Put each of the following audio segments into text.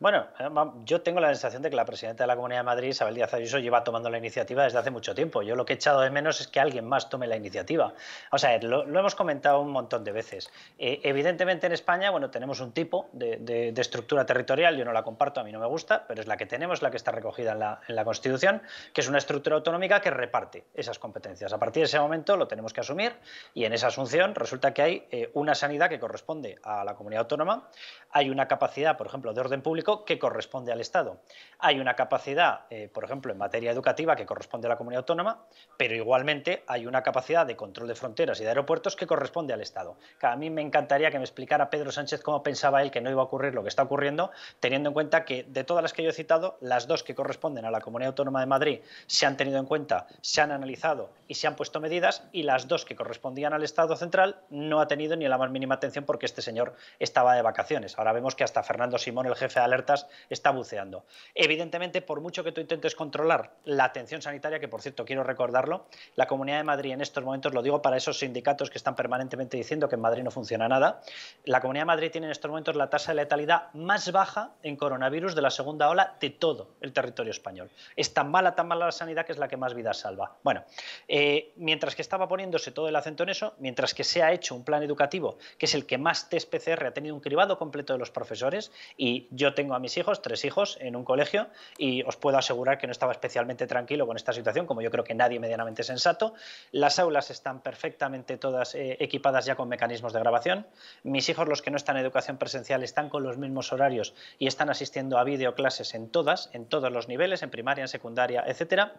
Bueno, eh, yo tengo la sensación de que la presidenta de la Comunidad de Madrid, Isabel Díaz Ayuso, lleva tomando la iniciativa desde hace mucho tiempo. Yo lo que he echado de menos es que alguien más tome la iniciativa. O sea, lo, hemos comentado un montón de veces. Eh, evidentemente en España, bueno, tenemos un tipo de, estructura territorial, yo no la comparto, a mí no me gusta, pero es la que tenemos, la que está recogida en la, Constitución, que es una estructura autonómica que reparte esas competencias. A partir de ese momento lo tenemos que asumir y en esa asunción resulta que hay eh, una sanidad que corresponde a la comunidad autónoma, hay una capacidad, por ejemplo, de orden público, que corresponde al Estado. Hay una capacidad, eh, por ejemplo, en materia educativa que corresponde a la comunidad autónoma, pero igualmente hay una capacidad de control de fronteras y de aeropuertos que corresponde al Estado. a mí me encantaría que me explicara Pedro Sánchez cómo pensaba él que no iba a ocurrir lo que está ocurriendo, teniendo en cuenta que de todas las que yo he citado, las dos que corresponden a la comunidad autónoma de Madrid se han tenido en cuenta, se han analizado y se han puesto medidas y las dos que correspondían al Estado central no ha tenido ni la más mínima atención porque este señor estaba de vacaciones. Ahora vemos que hasta Fernando Simón, el jefe de la está buceando. Evidentemente, por mucho que tú intentes controlar la atención sanitaria, que por cierto quiero recordarlo, la Comunidad de Madrid en estos momentos, lo digo para esos sindicatos que están permanentemente diciendo que en Madrid no funciona nada, la Comunidad de Madrid tiene en estos momentos la tasa de letalidad más baja en coronavirus de la segunda ola de todo el territorio español. Es tan mala, tan mala la sanidad que es la que más vidas salva. Bueno, eh, mientras que estaba poniéndose todo el acento en eso, mientras que se ha hecho un plan educativo que es el que más test PCR ha tenido un cribado completo de los profesores y yo tengo tengo a mis hijos, tres hijos, en un colegio y os puedo asegurar que no estaba especialmente tranquilo con esta situación, como yo creo que nadie medianamente sensato. Las aulas están perfectamente todas eh, equipadas ya con mecanismos de grabación. Mis hijos, los que no están en educación presencial, están con los mismos horarios y están asistiendo a videoclases en todas, en todos los niveles, en primaria, en secundaria, etcétera.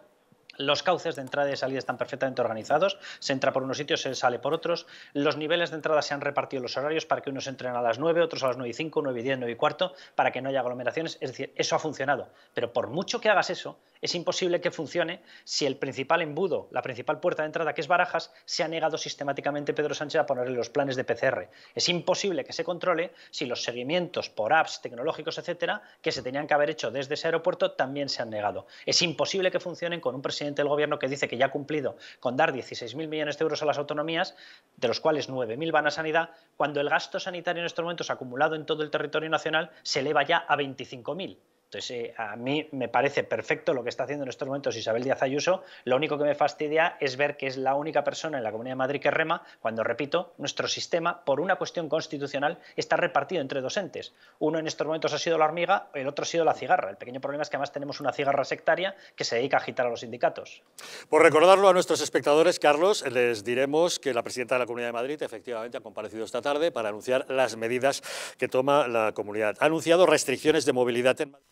Los cauces de entrada y salida están perfectamente organizados. Se entra por unos sitios, se sale por otros. Los niveles de entrada se han repartido los horarios para que unos entren a las 9, otros a las 9 y 5, 9 y 10, 9 y cuarto, para que no haya aglomeraciones. Es decir, eso ha funcionado. Pero por mucho que hagas eso, es imposible que funcione si el principal embudo, la principal puerta de entrada que es Barajas, se ha negado sistemáticamente Pedro Sánchez a ponerle los planes de PCR. Es imposible que se controle si los seguimientos por apps tecnológicos, etcétera, que se tenían que haber hecho desde ese aeropuerto también se han negado. Es imposible que funcionen con un presidente del gobierno que dice que ya ha cumplido con dar 16.000 millones de euros a las autonomías, de los cuales 9.000 van a sanidad, cuando el gasto sanitario en estos momentos acumulado en todo el territorio nacional se eleva ya a 25.000. Entonces, eh, a mí me parece perfecto lo que está haciendo en estos momentos Isabel Díaz Ayuso. Lo único que me fastidia es ver que es la única persona en la Comunidad de Madrid que rema cuando, repito, nuestro sistema, por una cuestión constitucional, está repartido entre dos entes. Uno en estos momentos ha sido la hormiga, el otro ha sido la cigarra. El pequeño problema es que además tenemos una cigarra sectaria que se dedica a agitar a los sindicatos. Por recordarlo a nuestros espectadores, Carlos, les diremos que la presidenta de la Comunidad de Madrid efectivamente ha comparecido esta tarde para anunciar las medidas que toma la comunidad. Ha anunciado restricciones de movilidad en Madrid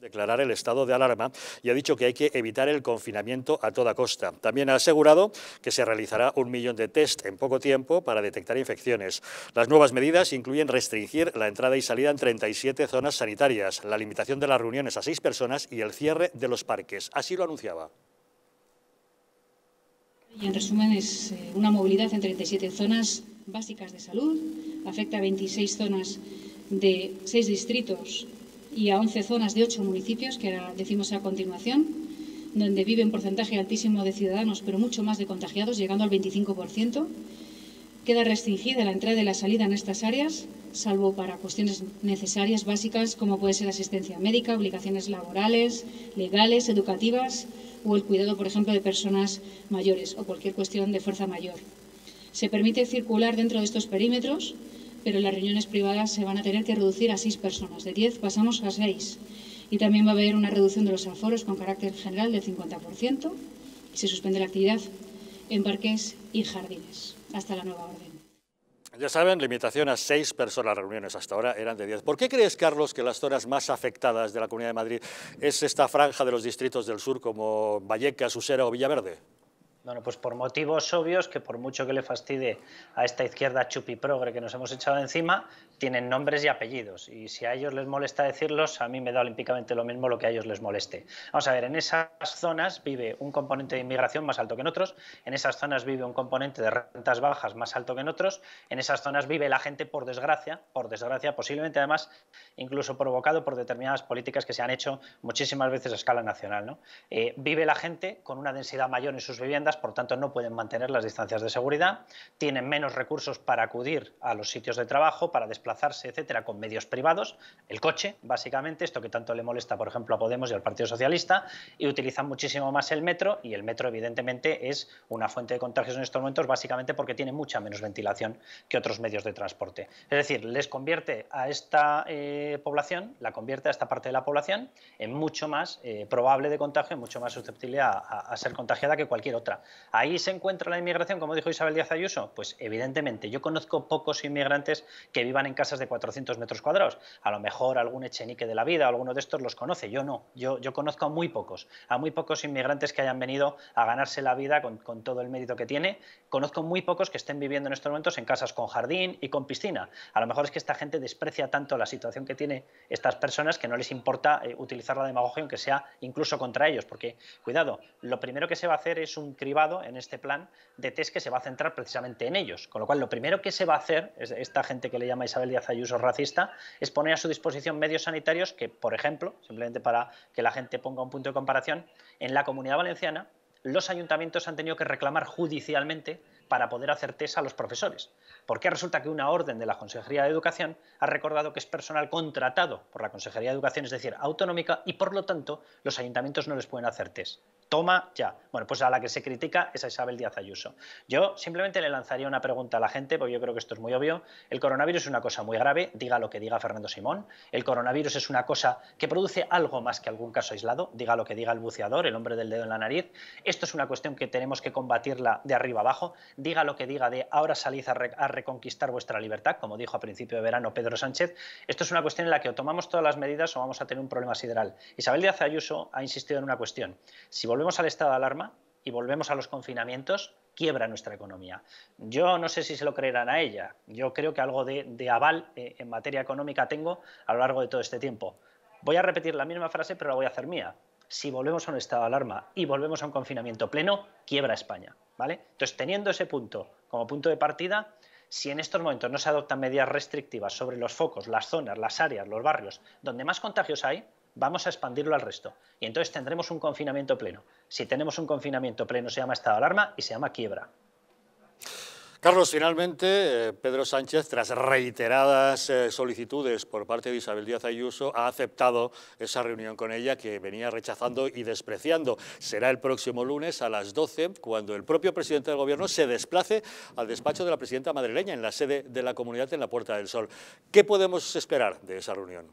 declarar el estado de alarma y ha dicho que hay que evitar el confinamiento a toda costa. También ha asegurado que se realizará un millón de test en poco tiempo para detectar infecciones. Las nuevas medidas incluyen restringir la entrada y salida en 37 zonas sanitarias, la limitación de las reuniones a seis personas y el cierre de los parques. Así lo anunciaba. Y en resumen, es eh, una movilidad en 37 zonas básicas de salud, afecta a 26 zonas de seis distritos y a 11 zonas de 8 municipios, que decimos a continuación, donde vive un porcentaje altísimo de ciudadanos, pero mucho más de contagiados, llegando al 25%. Queda restringida la entrada y la salida en estas áreas, salvo para cuestiones necesarias básicas como puede ser asistencia médica, obligaciones laborales, legales, educativas o el cuidado, por ejemplo, de personas mayores o cualquier cuestión de fuerza mayor. Se permite circular dentro de estos perímetros pero las reuniones privadas se van a tener que reducir a seis personas. De diez pasamos a seis. Y también va a haber una reducción de los aforos con carácter general del 50% y se suspende la actividad en parques y jardines hasta la nueva orden. Ya saben, limitación a seis personas reuniones hasta ahora, eran de diez. ¿Por qué crees, Carlos, que las zonas más afectadas de la Comunidad de Madrid es esta franja de los distritos del sur como Vallecas, Usera o Villaverde? Bueno, pues por motivos obvios que por mucho que le fastide a esta izquierda chupiprogre que nos hemos echado encima, tienen nombres y apellidos. Y si a ellos les molesta decirlos, a mí me da olímpicamente lo mismo lo que a ellos les moleste. Vamos a ver, en esas zonas vive un componente de inmigración más alto que en otros, en esas zonas vive un componente de rentas bajas más alto que en otros, en esas zonas vive la gente por desgracia, por desgracia posiblemente además incluso provocado por determinadas políticas que se han hecho muchísimas veces a escala nacional. Eh, vive la gente con una densidad mayor en sus viviendas por tanto no pueden mantener las distancias de seguridad, tienen menos recursos para acudir a los sitios de trabajo, para desplazarse, etcétera, con medios privados, el coche, básicamente, esto que tanto le molesta, por ejemplo, a Podemos y al Partido Socialista, y utilizan muchísimo más el metro, y el metro, evidentemente, es una fuente de contagios en estos momentos, básicamente porque tiene mucha menos ventilación que otros medios de transporte. Es decir, les convierte a esta eh, población, la convierte a esta parte de la población, en mucho más eh, probable de contagio, mucho más susceptible a ser contagiada que cualquier otra. ¿Ahí se encuentra la inmigración, como dijo Isabel Díaz Ayuso? Pues evidentemente, yo conozco pocos inmigrantes que vivan en casas de 400 metros cuadrados. A lo mejor algún echenique de la vida, alguno de estos los conoce, yo no. Yo, yo conozco a muy pocos, a muy pocos inmigrantes que hayan venido a ganarse la vida con, todo el mérito que tiene. Conozco muy pocos que estén viviendo en estos momentos en casas con jardín y con piscina. A lo mejor es que esta gente desprecia tanto la situación que tiene estas personas que no les importa eh, utilizar la demagogia, aunque sea incluso contra ellos, porque, cuidado, lo primero que se va a hacer es un crimen en este plan de test que se va a centrar precisamente en ellos. Con lo cual, lo primero que se va a hacer, esta gente que le llama Isabel Díaz Ayuso racista, es poner a su disposición medios sanitarios que, por ejemplo, simplemente para que la gente ponga un punto de comparación, en la comunidad valenciana los ayuntamientos han tenido que reclamar judicialmente para poder hacer test a los profesores. Porque resulta que una orden de la Consejería de Educación ha recordado que es personal contratado por la Consejería de Educación, es decir, autonómica, y por lo tanto los ayuntamientos no les pueden hacer test toma ya. Bueno, pues a la que se critica es a Isabel Díaz Ayuso. Yo simplemente le lanzaría una pregunta a la gente, porque yo creo que esto es muy obvio. El coronavirus es una cosa muy grave, diga lo que diga Fernando Simón. El coronavirus es una cosa que produce algo más que algún caso aislado, diga lo que diga el buceador, el hombre del dedo en la nariz. Esto es una cuestión que tenemos que combatirla de arriba abajo, diga lo que diga de ahora salís a, reconquistar vuestra libertad, como dijo a principio de verano Pedro Sánchez. Esto es una cuestión en la que o tomamos todas las medidas o vamos a tener un problema sideral. Isabel Díaz Ayuso ha insistido en una cuestión. Si volvemos al estado de alarma y volvemos a los confinamientos, quiebra nuestra economía. Yo no sé si se lo creerán a ella. Yo creo que algo de, aval eh, en materia económica tengo a lo largo de todo este tiempo. Voy a repetir la misma frase, pero la voy a hacer mía. Si volvemos a un estado de alarma y volvemos a un confinamiento pleno, quiebra España. ¿vale? Entonces, teniendo ese punto como punto de partida, si en estos momentos no se adoptan medidas restrictivas sobre los focos, las zonas, las áreas, los barrios donde más contagios hay, vamos a expandirlo al resto. Y entonces tendremos un confinamiento pleno. Si tenemos un confinamiento pleno se llama estado de alarma y se llama quiebra. Carlos, finalmente, eh, Pedro Sánchez, tras reiteradas eh, solicitudes por parte de Isabel Díaz Ayuso, ha aceptado esa reunión con ella que venía rechazando y despreciando. Será el próximo lunes a las 12, cuando el propio presidente del Gobierno se desplace al despacho de la presidenta madrileña en la sede de la comunidad en la Puerta del Sol. ¿Qué podemos esperar de esa reunión?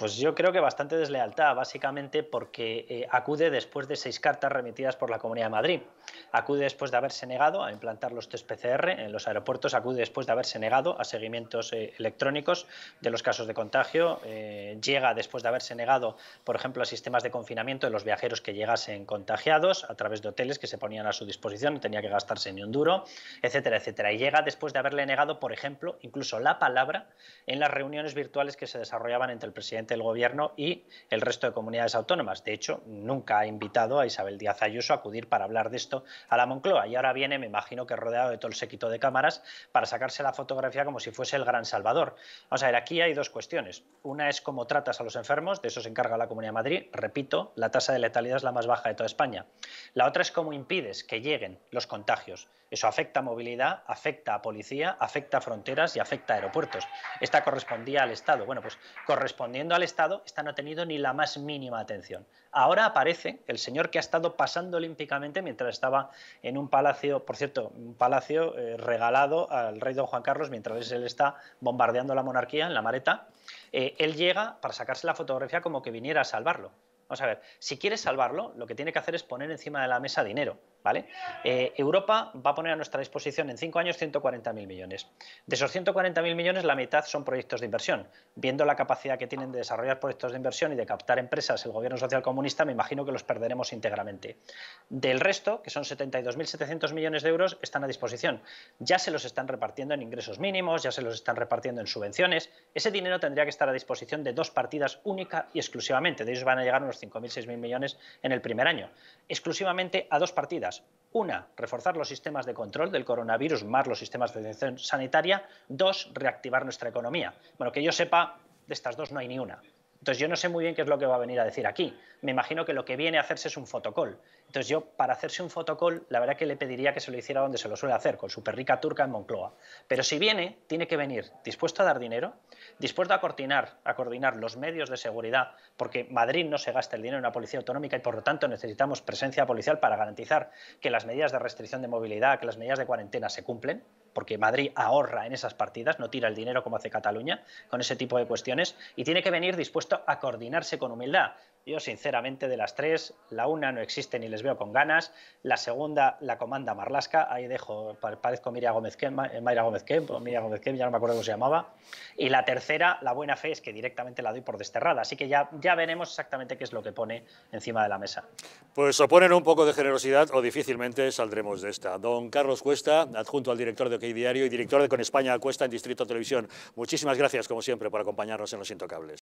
Pues yo creo que bastante deslealtad, básicamente porque eh, acude después de seis cartas remitidas por la Comunidad de Madrid. Acude después de haberse negado a implantar los test PCR en los aeropuertos, acude después de haberse negado a seguimientos eh, electrónicos de los casos de contagio, eh, llega después de haberse negado, por ejemplo, a sistemas de confinamiento de los viajeros que llegasen contagiados a través de hoteles que se ponían a su disposición, no tenía que gastarse ni un duro, etcétera, etcétera. Y llega después de haberle negado, por ejemplo, incluso la palabra en las reuniones virtuales que se desarrollaban entre el presidente el gobierno y el resto de comunidades autónomas. De hecho, nunca ha invitado a Isabel Díaz Ayuso a acudir para hablar de esto a la Moncloa. Y ahora viene, me imagino que rodeado de todo el séquito de cámaras, para sacarse la fotografía como si fuese el gran salvador. Vamos a ver, aquí hay dos cuestiones. Una es cómo tratas a los enfermos, de eso se encarga la Comunidad de Madrid. Repito, la tasa de letalidad es la más baja de toda España. La otra es cómo impides que lleguen los contagios. Eso afecta a movilidad, afecta a policía, afecta a fronteras y afecta a aeropuertos. Esta correspondía al Estado. Bueno, pues correspondiendo al Estado, esta no ha tenido ni la más mínima atención. Ahora aparece el señor que ha estado pasando olímpicamente mientras estaba en un palacio, por cierto, un palacio eh, regalado al rey don Juan Carlos mientras él está bombardeando la monarquía en la mareta. Eh, él llega para sacarse la fotografía como que viniera a salvarlo. Vamos a ver, si quiere salvarlo, lo que tiene que hacer es poner encima de la mesa dinero. ¿vale? Eh, Europa va a poner a nuestra disposición en cinco años 140.000 millones. De esos 140.000 millones, la mitad son proyectos de inversión. Viendo la capacidad que tienen de desarrollar proyectos de inversión y de captar empresas el gobierno social comunista, me imagino que los perderemos íntegramente. Del resto, que son 72.700 millones de euros, están a disposición. Ya se los están repartiendo en ingresos mínimos, ya se los están repartiendo en subvenciones. Ese dinero tendría que estar a disposición de dos partidas única y exclusivamente. De ellos van a llegar unos 5.000, 6.000 millones en el primer año, exclusivamente a dos partidas. Una, reforzar los sistemas de control del coronavirus más los sistemas de atención sanitaria. Dos, reactivar nuestra economía. Bueno, que yo sepa, de estas dos no hay ni una. Entonces yo no sé muy bien qué es lo que va a venir a decir aquí. Me imagino que lo que viene a hacerse es un fotocall. Entonces yo para hacerse un fotocall, la verdad que le pediría que se lo hiciera donde se lo suele hacer, con su perrica turca en Moncloa. Pero si viene, tiene que venir dispuesto a dar dinero, dispuesto a coordinar, a coordinar los medios de seguridad, porque Madrid no se gasta el dinero en una policía autonómica y por lo tanto necesitamos presencia policial para garantizar que las medidas de restricción de movilidad, que las medidas de cuarentena se cumplen porque Madrid ahorra en esas partidas, no tira el dinero como hace Cataluña con ese tipo de cuestiones, y tiene que venir dispuesto a coordinarse con humildad. Yo, sinceramente, de las tres, la una no existe ni les veo con ganas. La segunda la comanda Marlasca. Ahí dejo, parezco Miria Gómez Kem, eh, Mayra Gómez Kem, pues Miria Gómez ya no me acuerdo cómo se llamaba. Y la tercera, la buena fe, es que directamente la doy por desterrada. Así que ya, ya veremos exactamente qué es lo que pone encima de la mesa. Pues o ponen un poco de generosidad o difícilmente saldremos de esta. Don Carlos Cuesta, adjunto al director de OK Diario y director de Con España Cuesta en Distrito Televisión. Muchísimas gracias, como siempre, por acompañarnos en Los Intocables.